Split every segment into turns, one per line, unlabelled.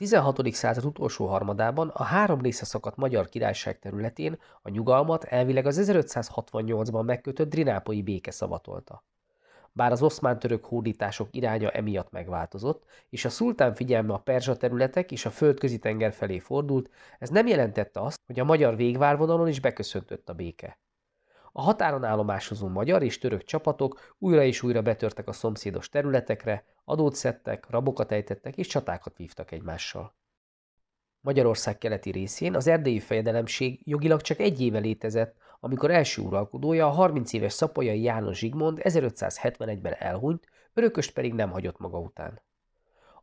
16. század utolsó harmadában a három része szakadt magyar királyság területén a nyugalmat elvileg az 1568-ban megkötött drinápolyi béke szavatolta. Bár az oszmán-török hódítások iránya emiatt megváltozott, és a szultán figyelme a perzsa területek és a földközi tenger felé fordult, ez nem jelentette azt, hogy a magyar végvárvonalon is beköszöntött a béke. A határon állomásozó magyar és török csapatok újra és újra betörtek a szomszédos területekre, Adót szedtek, rabokat ejtettek és csatákat vívtak egymással. Magyarország keleti részén az erdélyi fejedelemség jogilag csak egy éve létezett, amikor első uralkodója a 30 éves szapolyai János Zsigmond 1571-ben elhunyt, örököst pedig nem hagyott maga után.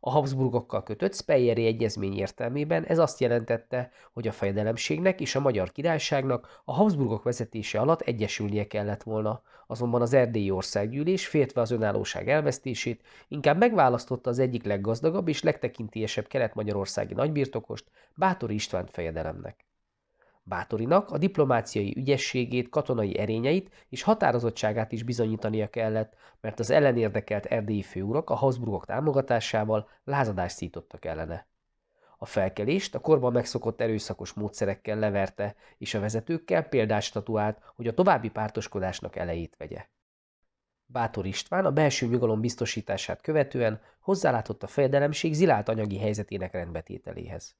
A Habsburgokkal kötött Speyeri egyezmény értelmében ez azt jelentette, hogy a fejedelemségnek és a magyar királyságnak a Habsburgok vezetése alatt egyesülnie kellett volna, azonban az erdélyi országgyűlés féltve az önállóság elvesztését inkább megválasztotta az egyik leggazdagabb és legtekintélyesebb kelet-magyarországi nagybirtokost, Bátor István fejedelemnek. Bátorinak a diplomáciai ügyességét, katonai erényeit és határozottságát is bizonyítania kellett, mert az ellenérdekelt erdélyi főurak a Habsburgok támogatásával lázadást szítottak ellene. A felkelést a korban megszokott erőszakos módszerekkel leverte, és a vezetőkkel példást statuált, hogy a további pártoskodásnak elejét vegye. Bátor István a belső nyugalom biztosítását követően hozzálátott a fejedelemség zilált anyagi helyzetének rendbetételéhez.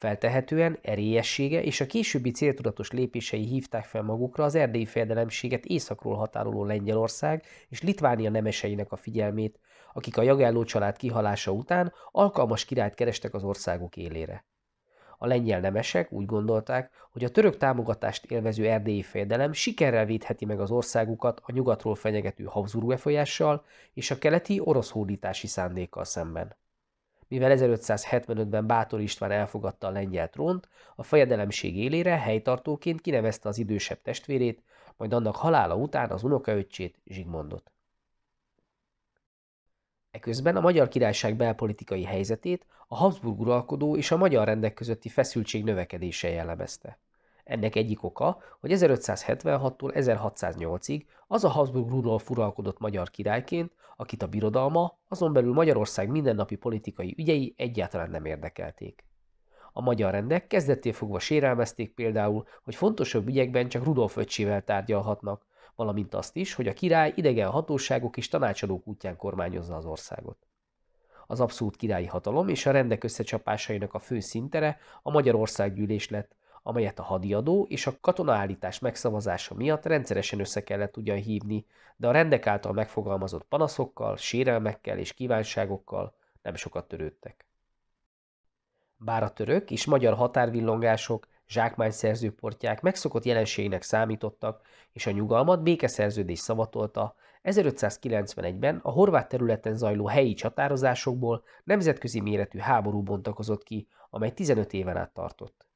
Feltehetően erélyessége és a későbbi céltudatos lépései hívták fel magukra az erdélyi fejedelemséget északról határoló Lengyelország és Litvánia nemeseinek a figyelmét, akik a Jagelló család kihalása után alkalmas királyt kerestek az országok élére. A lengyel nemesek úgy gondolták, hogy a török támogatást élvező erdélyi fejedelem sikerrel védheti meg az országukat a nyugatról fenyegető Habsburg befolyással és a keleti orosz hódítási szándékkal szemben. Mivel 1575-ben Bátor István elfogadta a lengyel trónt, a fejedelemség élére helytartóként kinevezte az idősebb testvérét, majd annak halála után az unokaöccsét, Zsigmondot. Eközben a magyar királyság belpolitikai helyzetét a Habsburg uralkodó és a magyar rendek közötti feszültség növekedése jellemezte. Ennek egyik oka, hogy 1576-tól 1608-ig az a Habsburg Rudolf uralkodott magyar királyként, akit a birodalma, azon belül Magyarország mindennapi politikai ügyei egyáltalán nem érdekelték. A magyar rendek kezdettél fogva sérelmezték például, hogy fontosabb ügyekben csak Rudolf öcsével tárgyalhatnak, valamint azt is, hogy a király idegen hatóságok és tanácsadók útján kormányozza az országot. Az abszolút királyi hatalom és a rendek összecsapásainak a fő szintere a Magyarország gyűlés lett, amelyet a hadiadó és a katonaállítás megszavazása miatt rendszeresen össze kellett ugyan hívni, de a rendek által megfogalmazott panaszokkal, sérelmekkel és kívánságokkal nem sokat törődtek. Bár a török és magyar határvillongások, zsákmányszerzőportják megszokott jelenségnek számítottak, és a nyugalmat békeszerződés szavatolta, 1591-ben a horvát területen zajló helyi csatározásokból nemzetközi méretű háború bontakozott ki, amely 15 éven át tartott.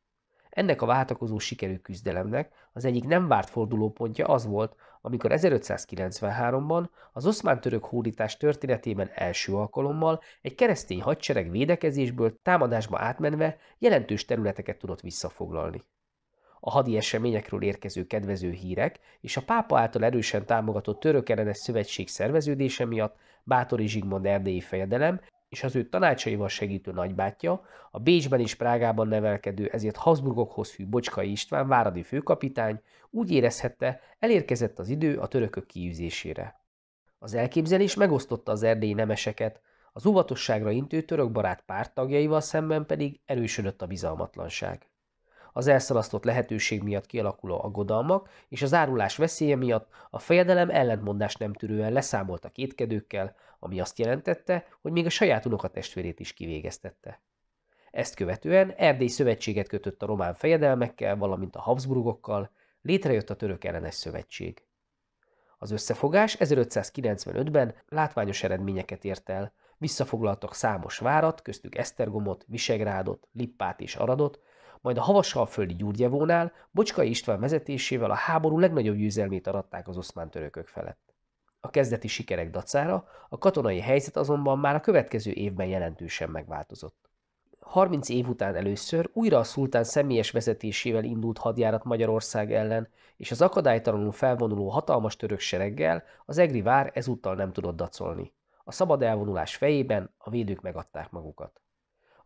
Ennek a váltakozó sikerű küzdelemnek az egyik nem várt fordulópontja az volt, amikor 1593-ban az oszmán-török hódítás történetében első alkalommal egy keresztény hadsereg védekezésből támadásba átmenve jelentős területeket tudott visszafoglalni. A hadi eseményekről érkező kedvező hírek és a pápa által erősen támogatott török ellenes szövetség szerveződése miatt Bátori Zsigmond erdélyi fejedelem és az ő tanácsaival segítő nagybátyja, a Bécsben és Prágában nevelkedő, ezért Habsburgokhoz hű Bocskai István váradi főkapitány úgy érezhette, elérkezett az idő a törökök kiűzésére. Az elképzelés megosztotta az erdélyi nemeseket, az óvatosságra intő török barát párttagjaival szemben pedig erősödött a bizalmatlanság az elszalasztott lehetőség miatt kialakuló aggodalmak és az árulás veszélye miatt a fejedelem ellentmondást nem tűrően leszámolt a kétkedőkkel, ami azt jelentette, hogy még a saját unokatestvérét is kivégeztette. Ezt követően Erdély szövetséget kötött a román fejedelmekkel, valamint a Habsburgokkal, létrejött a török ellenes szövetség. Az összefogás 1595-ben látványos eredményeket ért el, visszafoglaltak számos várat, köztük Esztergomot, Visegrádot, Lippát és Aradot, majd a Havasalföldi Gyurgyevónál Bocskai István vezetésével a háború legnagyobb győzelmét aratták az oszmán törökök felett. A kezdeti sikerek dacára a katonai helyzet azonban már a következő évben jelentősen megváltozott. 30 év után először újra a szultán személyes vezetésével indult hadjárat Magyarország ellen, és az akadálytalanul felvonuló hatalmas török sereggel az Egri vár ezúttal nem tudott dacolni. A szabad elvonulás fejében a védők megadták magukat.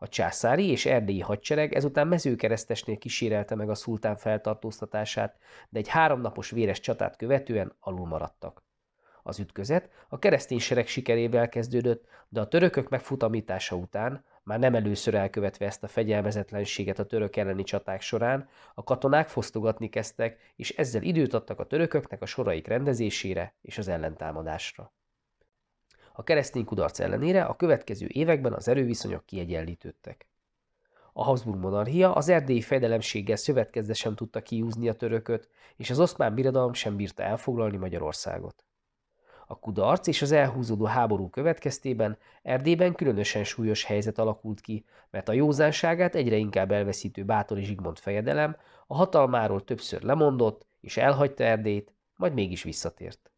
A császári és erdélyi hadsereg ezután mezőkeresztesnél kísérelte meg a szultán feltartóztatását, de egy háromnapos véres csatát követően alul maradtak. Az ütközet a keresztény sereg sikerével kezdődött, de a törökök megfutamítása után, már nem először elkövetve ezt a fegyelmezetlenséget a török elleni csaták során, a katonák fosztogatni kezdtek, és ezzel időt adtak a törököknek a soraik rendezésére és az ellentámadásra. A keresztény kudarc ellenére a következő években az erőviszonyok kiegyenlítődtek. A Habsburg monarchia az erdélyi fejdelemséggel szövetkezve sem tudta kiúzni a törököt, és az oszmán birodalom sem bírta elfoglalni Magyarországot. A kudarc és az elhúzódó háború következtében Erdélyben különösen súlyos helyzet alakult ki, mert a józánságát egyre inkább elveszítő Bátori Zsigmond fejedelem a hatalmáról többször lemondott és elhagyta Erdélyt, majd mégis visszatért.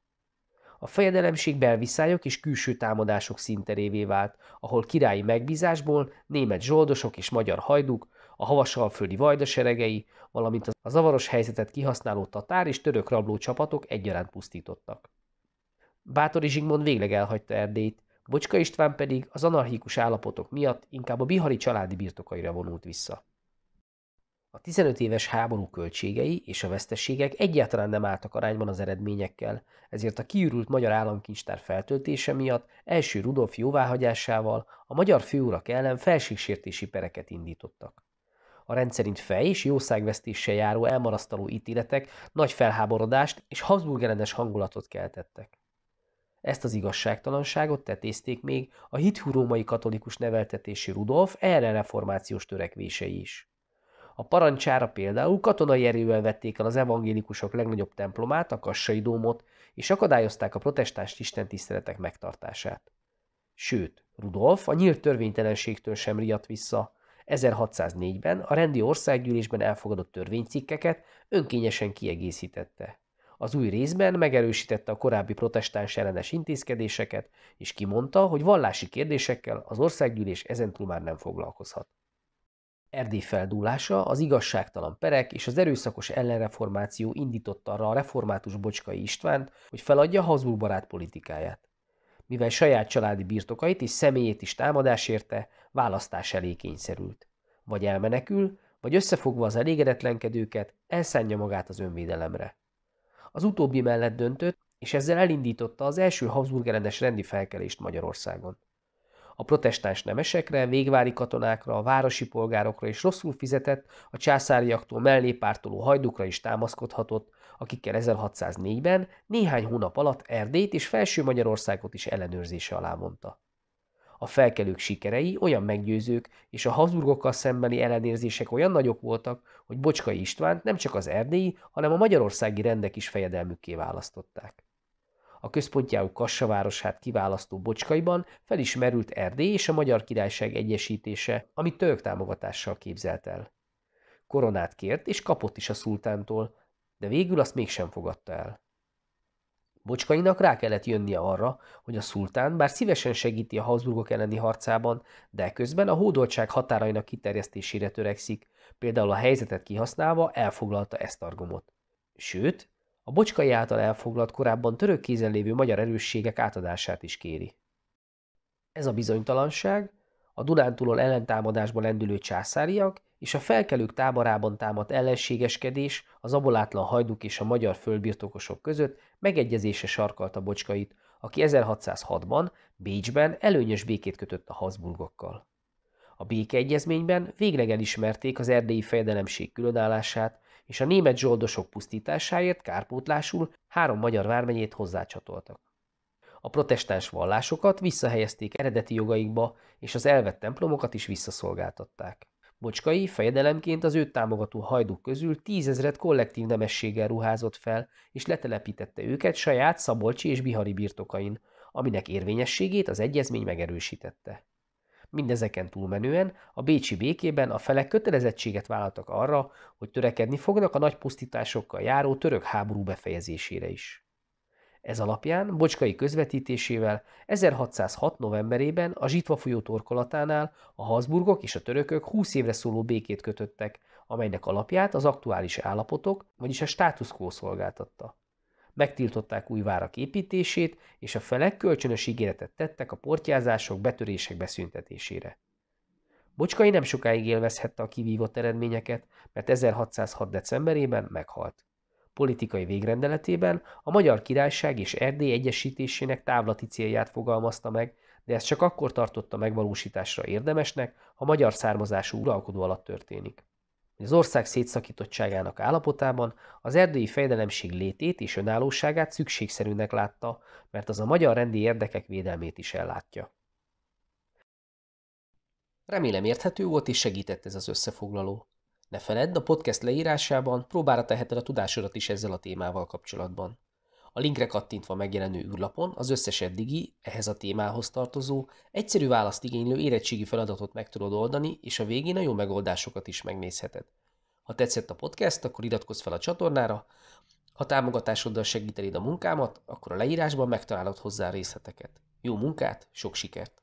A fejedelemség belviszályok és külső támadások szinterévé vált, ahol királyi megbízásból német zsoldosok és magyar hajduk, a havasalföldi vajdaseregei, valamint a zavaros helyzetet kihasználó tatár és török rabló csapatok egyaránt pusztítottak. Bátori Zsigmond végleg elhagyta Erdélyt, Bocska István pedig az anarchikus állapotok miatt inkább a bihari családi birtokaira vonult vissza. A 15 éves háború költségei és a veszteségek egyáltalán nem álltak arányban az eredményekkel, ezért a kiürült magyar államkincstár feltöltése miatt első Rudolf jóváhagyásával a magyar főurak ellen felségsértési pereket indítottak. A rendszerint fej és jószágvesztéssel járó elmarasztaló ítéletek nagy felháborodást és Habsburg ellenes hangulatot keltettek. Ezt az igazságtalanságot tetézték még a hithú római katolikus neveltetési Rudolf erre reformációs törekvései is. A parancsára például katonai erővel vették el az evangélikusok legnagyobb templomát, a Kassai Dómot, és akadályozták a protestáns istentiszteletek megtartását. Sőt, Rudolf a nyílt törvénytelenségtől sem riadt vissza. 1604-ben a rendi országgyűlésben elfogadott törvénycikkeket önkényesen kiegészítette. Az új részben megerősítette a korábbi protestáns ellenes intézkedéseket, és kimondta, hogy vallási kérdésekkel az országgyűlés ezentúl már nem foglalkozhat. Erdély feldúlása, az igazságtalan perek és az erőszakos ellenreformáció indította arra a református Bocskai Istvánt, hogy feladja barát politikáját. Mivel saját családi birtokait és személyét is támadás érte, választás elé kényszerült. Vagy elmenekül, vagy összefogva az elégedetlenkedőket, elszánja magát az önvédelemre. Az utóbbi mellett döntött, és ezzel elindította az első habsburgerendes rendi felkelést Magyarországon a protestáns nemesekre, végvári katonákra, a városi polgárokra és rosszul fizetett, a császáriaktól pártoló hajdukra is támaszkodhatott, akikkel 1604-ben néhány hónap alatt Erdélyt és Felső Magyarországot is ellenőrzése alá mondta. A felkelők sikerei olyan meggyőzők, és a hazurgokkal szembeni ellenérzések olyan nagyok voltak, hogy Bocskai Istvánt nem csak az erdélyi, hanem a magyarországi rendek is fejedelmükké választották a központjául Kassavárosát kiválasztó bocskaiban felismerült Erdély és a Magyar Királyság egyesítése, amit török támogatással képzelt el. Koronát kért és kapott is a szultántól, de végül azt mégsem fogadta el. Bocskainak rá kellett jönnie arra, hogy a szultán bár szívesen segíti a Habsburgok elleni harcában, de közben a hódoltság határainak kiterjesztésére törekszik, például a helyzetet kihasználva elfoglalta ezt argomot. Sőt, a bocskai által elfoglalt korábban török kézen lévő magyar erősségek átadását is kéri. Ez a bizonytalanság, a Dunántúlon ellentámadásba lendülő császáriak és a felkelők táborában támadt ellenségeskedés az abolátlan hajduk és a magyar földbirtokosok között megegyezése sarkalta bocskait, aki 1606-ban Bécsben előnyös békét kötött a Habsburgokkal. A békeegyezményben végleg elismerték az erdélyi fejedelemség különállását, és a német zsoldosok pusztításáért kárpótlásul három magyar vármenyét hozzácsatoltak. A protestáns vallásokat visszahelyezték eredeti jogaikba, és az elvett templomokat is visszaszolgáltatták. Bocskai fejedelemként az őt támogató hajduk közül tízezret kollektív nemességgel ruházott fel, és letelepítette őket saját szabolcsi és bihari birtokain, aminek érvényességét az egyezmény megerősítette. Mindezeken túlmenően a bécsi békében a felek kötelezettséget vállaltak arra, hogy törekedni fognak a nagy pusztításokkal járó török háború befejezésére is. Ez alapján Bocskai közvetítésével 1606. novemberében a folyó torkolatánál a Habsburgok és a törökök 20 évre szóló békét kötöttek, amelynek alapját az aktuális állapotok, vagyis a status quo szolgáltatta megtiltották új várak építését, és a felek kölcsönös ígéretet tettek a portyázások, betörések beszüntetésére. Bocskai nem sokáig élvezhette a kivívott eredményeket, mert 1606. decemberében meghalt. Politikai végrendeletében a Magyar Királyság és Erdély egyesítésének távlati célját fogalmazta meg, de ez csak akkor tartotta megvalósításra érdemesnek, ha magyar származású uralkodó alatt történik az ország szétszakítottságának állapotában az erdélyi fejdelemség létét és önállóságát szükségszerűnek látta, mert az a magyar rendi érdekek védelmét is ellátja. Remélem érthető volt és segített ez az összefoglaló. Ne feledd, a podcast leírásában próbára teheted a tudásodat is ezzel a témával kapcsolatban. A linkre kattintva megjelenő űrlapon az összes eddigi, ehhez a témához tartozó, egyszerű választ igénylő érettségi feladatot meg tudod oldani, és a végén a jó megoldásokat is megnézheted. Ha tetszett a podcast, akkor iratkozz fel a csatornára, ha támogatásoddal segítenéd a munkámat, akkor a leírásban megtalálod hozzá részleteket. Jó munkát, sok sikert!